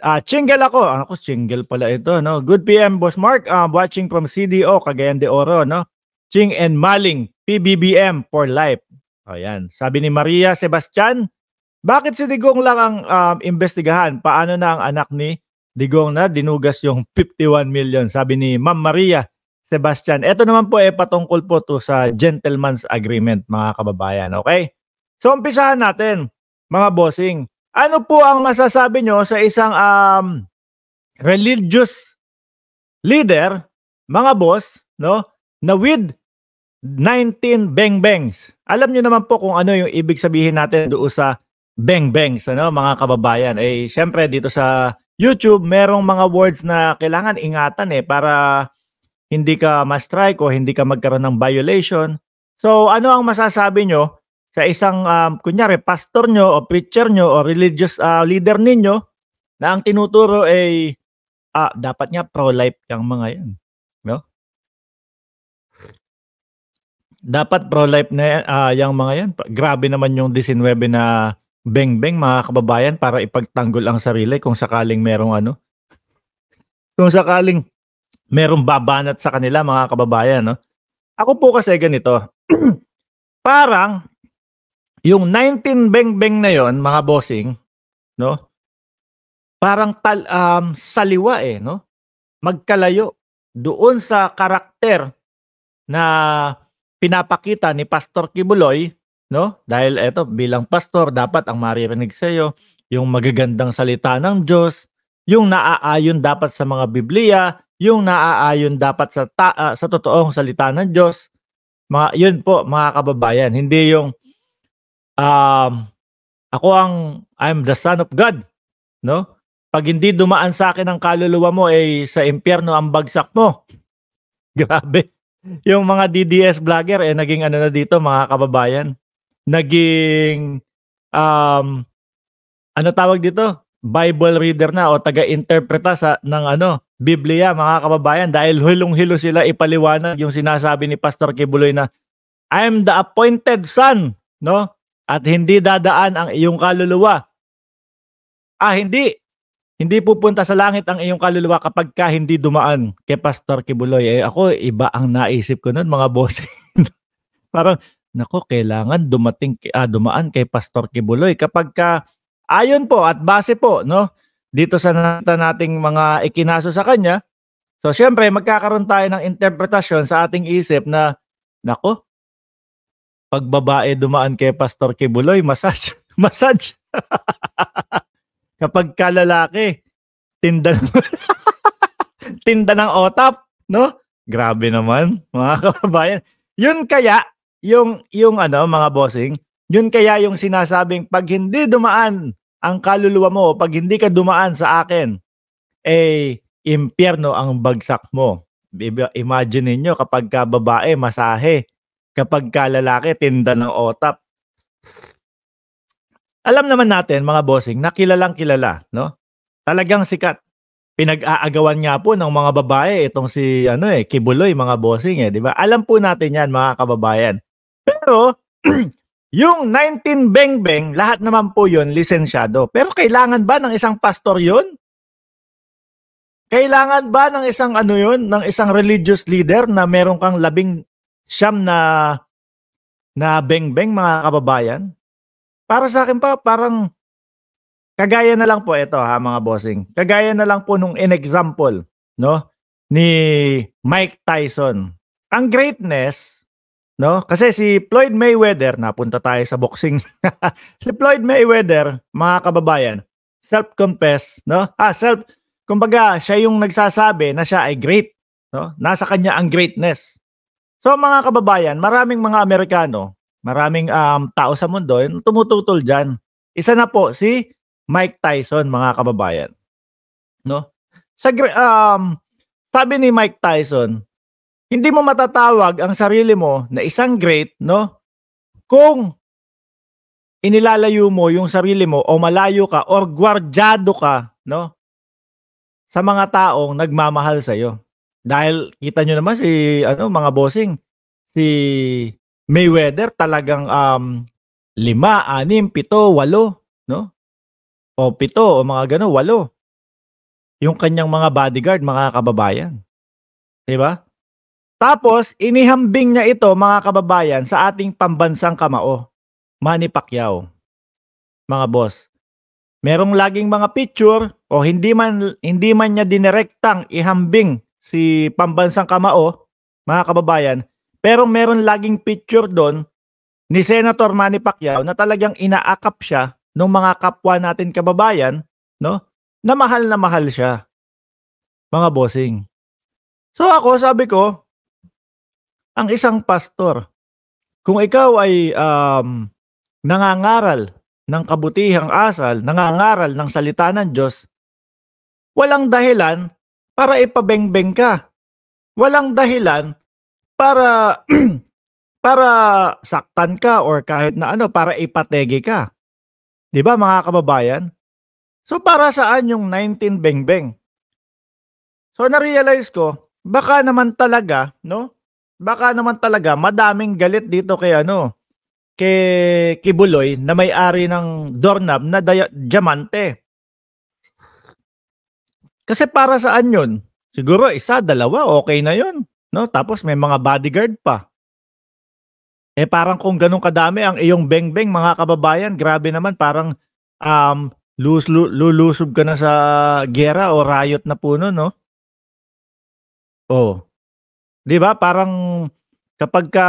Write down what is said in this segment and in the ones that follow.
Ah, chingle ako. Ano ah, ko, chingle pala ito, no? Good PM, Boss Mark. Uh, watching from CDO, Cagayan de Oro, no? Ching and Maling, PBBM for life. Ayan. Sabi ni Maria Sebastian, bakit si Digong lang ang um, investigahan? Paano na ang anak ni Digong na dinugas yung 51 million? Sabi ni Ma'am Maria Sebastian. Ito naman po eh patungkol po to sa gentleman's agreement, mga kababayan. Okay? So, umpisahan natin, mga bossing. Ano po ang masasabi nyo sa isang um, religious leader, mga boss, no, na with 19 bang-bangs. Alam nyo naman po kung ano yung ibig sabihin natin doon sa bang-bangs, ano, mga kababayan. Eh, syempre, dito sa YouTube, merong mga words na kailangan ingatan eh para hindi ka ma-strike o hindi ka magkaroon ng violation. So, ano ang masasabi nyo sa isang um, kunyari pastor nyo o preacher nyo o religious uh, leader ninyo na ang tinuturo ay ah, dapat nga pro-life kang mga yan. No? Dapat pro-life na ah, yan, uh, yung mga yan. Grabe naman yung 19 na beng-beng mga kababayan para ipagtanggol ang sarili kung sakaling merong ano. Kung sakaling merong babanat sa kanila mga kababayan. No? Ako po kasi ganito. parang yung 19 beng beng na yon mga bossing no parang tal, um, saliwa eh no magkalayo doon sa karakter na pinapakita ni Pastor Kibuloy no dahil eto bilang pastor dapat ang maririnig sa iyo yung magagandang salita ng Diyos yung naaayon dapat sa mga Biblia yung naaayon dapat sa ta- uh, sa totoong salita ng Diyos mga yun po mga kababayan hindi yung um, ako ang I'm the son of God, no? Pag hindi dumaan sa akin ang kaluluwa mo, eh sa impyerno ang bagsak mo. Grabe. Yung mga DDS vlogger, eh naging ano na dito mga kababayan. Naging, um, ano tawag dito? Bible reader na o taga-interpreta sa, ng ano, Biblia mga kababayan dahil hulong-hilo sila ipaliwanag yung sinasabi ni Pastor Kibuloy na I'm the appointed son, no? at hindi dadaan ang iyong kaluluwa. Ah, hindi. Hindi pupunta sa langit ang iyong kaluluwa kapag ka hindi dumaan kay Pastor Kibuloy. Eh, ako, iba ang naisip ko nun, mga boss. Parang, nako, kailangan dumating, ah, dumaan kay Pastor Kibuloy. Kapag ka, ayon po at base po, no? Dito sa nata nating mga ikinaso sa kanya, So syempre, magkakaroon tayo ng interpretasyon sa ating isip na, nako, pag babae dumaan kay Pastor Kibuloy, massage. massage. Kapag kalalaki, tinda tinda ng otap, no? Grabe naman, mga kababayan. Yun kaya yung yung ano, mga bossing, yun kaya yung sinasabing pag hindi dumaan ang kaluluwa mo, pag hindi ka dumaan sa akin, eh impyerno ang bagsak mo. Imagine niyo kapag ka babae, masahe, kapag kalalaki, tinda ng otap. Alam naman natin, mga bossing, na kilalang kilala, no? Talagang sikat. Pinag-aagawan nga po ng mga babae itong si ano eh, Kibuloy mga bossing eh, di ba? Alam po natin 'yan mga kababayan. Pero Yung 19 beng-beng, lahat naman po yun lisensyado. Pero kailangan ba ng isang pastor yun? Kailangan ba ng isang ano yun, ng isang religious leader na meron kang labing siyam na na beng-beng mga kababayan. Para sa akin pa, parang kagaya na lang po ito ha mga bossing. Kagaya na lang po nung in example, no? Ni Mike Tyson. Ang greatness, no? Kasi si Floyd Mayweather, napunta tayo sa boxing. si Floyd Mayweather, mga kababayan, self-confess, no? Ah, self, kumbaga, siya yung nagsasabi na siya ay great, no? Nasa kanya ang greatness. So mga kababayan, maraming mga Amerikano, maraming um, tao sa mundo tumututol dyan. Isa na po si Mike Tyson, mga kababayan. No? Sa um, sabi ni Mike Tyson, hindi mo matatawag ang sarili mo na isang great, no? Kung inilalayo mo yung sarili mo o malayo ka or gwardyado ka, no? Sa mga taong nagmamahal sa iyo. Dahil kita nyo naman si ano mga bossing si Mayweather talagang um lima, anim, pito, walo, no? O pito, o mga gano, walo. Yung kanyang mga bodyguard, mga kababayan. 'Di ba? Tapos inihambing niya ito mga kababayan sa ating pambansang kamao, Manny Pacquiao. Mga boss, merong laging mga picture o hindi man hindi man niya dinirektang ihambing si Pambansang Kamao, mga kababayan, pero meron laging picture doon ni Senator Manny Pacquiao na talagang inaakap siya ng mga kapwa natin kababayan, no? Na mahal na mahal siya. Mga bossing. So ako, sabi ko, ang isang pastor, kung ikaw ay um, nangangaral ng kabutihang asal, nangangaral ng salita ng Diyos, walang dahilan para ipabengbeng ka. Walang dahilan para para saktan ka or kahit na ano para ipategi ka. 'Di ba mga kababayan? So para saan yung 19 bengbeng? So na-realize ko, baka naman talaga, no? Baka naman talaga madaming galit dito kay ano, kay Kibuloy na may-ari ng doorknob na diamante. Kasi para saan yun? Siguro isa, dalawa, okay na yun. No? Tapos may mga bodyguard pa. Eh parang kung ganun kadami ang iyong beng-beng mga kababayan, grabe naman parang um, lus, lulusob ka na sa gera o riot na puno, no? Oh. 'Di ba? Parang kapag ka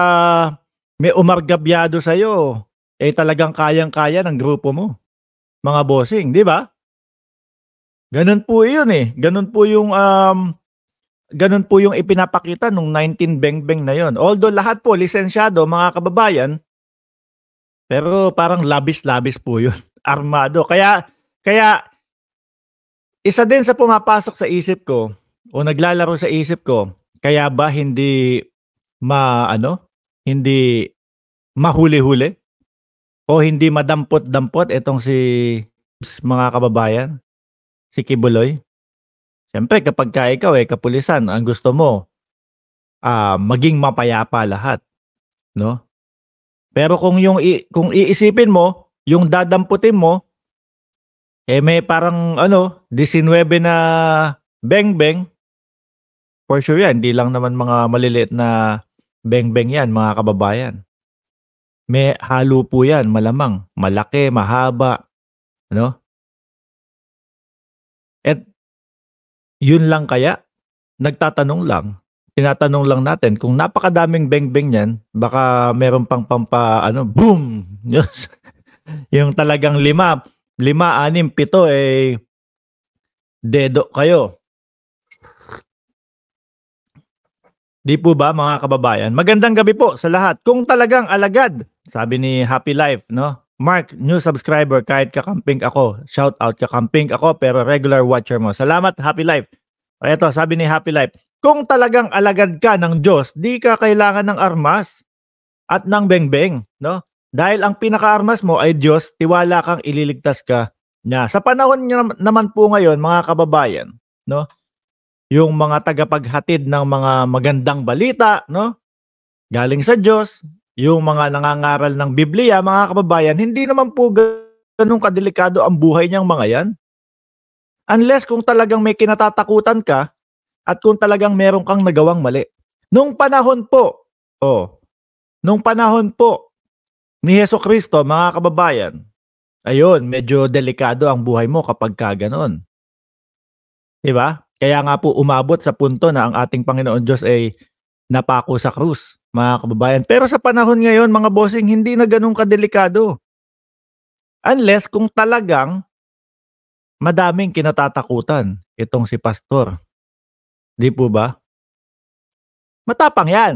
may umargabyado sa iyo, eh talagang kayang-kaya ng grupo mo. Mga bossing, 'di ba? Ganun po 'yun eh. Ganun po yung um ganun po yung ipinapakita nung 19 Beng Beng na 'yon. Although lahat po lisensyado mga kababayan, pero parang labis-labis po 'yun. Armado. Kaya kaya isa din sa pumapasok sa isip ko o naglalaro sa isip ko, kaya ba hindi ma ano, hindi mahuli-huli o hindi madampot-dampot itong si mga kababayan? si Kibuloy? Siyempre, kapag ka ikaw eh, kapulisan, ang gusto mo, uh, maging mapayapa lahat. No? Pero kung yung kung iisipin mo, yung dadamputin mo, eh may parang ano, 19 na beng-beng, for sure yan, hindi lang naman mga maliliit na beng-beng yan, mga kababayan. May halo po yan, malamang, malaki, mahaba, ano? Yun lang kaya? Nagtatanong lang. Tinatanong lang natin kung napakadaming beng-beng niyan, baka meron pang pampa ano, boom. yung talagang lima, lima, anim, pito eh dedo kayo. Di po ba mga kababayan? Magandang gabi po sa lahat. Kung talagang alagad, sabi ni Happy Life, no? Mark, new subscriber kahit kakamping ako. Shout out, kakamping ako pero regular watcher mo. Salamat, happy life. O eto, sabi ni Happy Life, kung talagang alagad ka ng Diyos, di ka kailangan ng armas at ng bengbeng, no? Dahil ang pinaka-armas mo ay Diyos, tiwala kang ililigtas ka niya. Sa panahon niya naman po ngayon, mga kababayan, no? Yung mga tagapaghatid ng mga magandang balita, no? Galing sa Diyos, yung mga nangangaral ng Biblia, mga kababayan, hindi naman po ganun kadelikado ang buhay niyang mga yan. Unless kung talagang may kinatatakutan ka at kung talagang meron kang nagawang mali. Nung panahon po, oh, nung panahon po ni Heso Kristo, mga kababayan, ayun, medyo delikado ang buhay mo kapag ka ganun. Diba? Kaya nga po umabot sa punto na ang ating Panginoon Diyos ay napako sa krus mga kababayan. Pero sa panahon ngayon, mga bossing, hindi na ganun kadelikado. Unless kung talagang madaming kinatatakutan itong si pastor. Di po ba? Matapang yan.